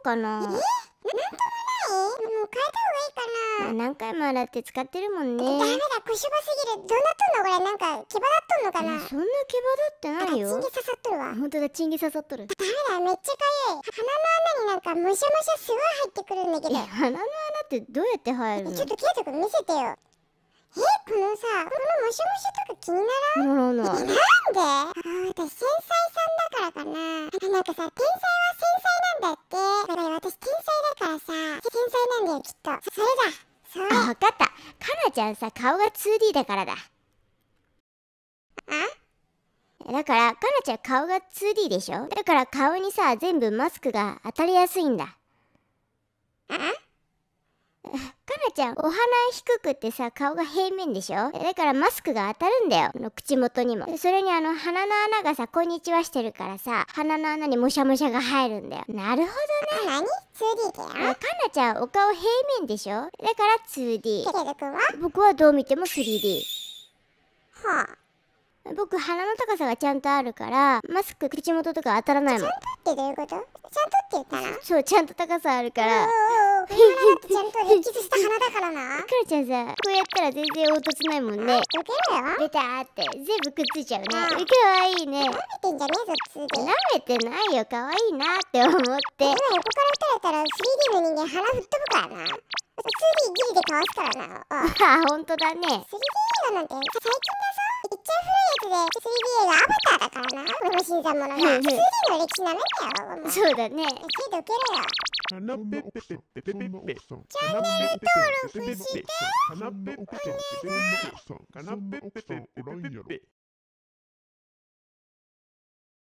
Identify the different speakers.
Speaker 1: かなえなんともないもう変えた方がいいかな、まあ、何回も洗って使ってるもんねダメだ小芝すぎるどうなっとんのこれなんか毛羽立っとんのかなそんな毛羽立ってないよチンゲ刺さっとるわほんだチンゲ刺さっとるダメだめっちゃかゆい鼻の穴になんかむしゃむしゃすごい入ってくるんだけど鼻の穴ってどうやって入るのちょっとケイト君見せてよえこのさこのもしもしとか気にならんならないなんであ私繊細さんだからかななんかさ天才は繊細なんだってだから私天才だからさ、天才なんだよ、きっと。それだ。それ。あ、わかった。かなちゃんさ、顔が 2D だからだ。あだから、かなちゃん顔が 2D でしょだから顔にさ、全部マスクが当たりやすいんだ。あ ちゃん、お鼻低くってさ、顔が平面でしょだからマスクが当たるんだよ。の口元にも。それにあの、鼻の穴がさ、こんにちはしてるからさ、鼻の穴にもしゃもしゃが入るんだよ。なるほどね。何 ?2D だよ。かなちゃん、お顔平面でしょだから 2D。ケケル君は僕はどう見ても 3D。はあ。僕鼻の高さがちゃんとあるからマスク口元とか当たらないもんちゃんとってどういうことちゃんとって言ったらそうちゃんと高さあるからおーおーおーちゃんと熱血した鼻ゃなちゃんさこうやったら全然凹凸ないもんね溶けるよベターって全部くっついちゃうねかわいいね舐めてんじゃねえぞ普通で舐めてないよかわいいなって思って今横から撃たれたら 3D の人間鼻吹っ飛ぶからな 2D ギリでかわすからなああほんとだね 3D 映画なんて最近だぞいっちゃ古いやつで 3D 映画アバターだからなこの新参者が 2D の歴史なめんだよそうだね手どけるよ Canapé,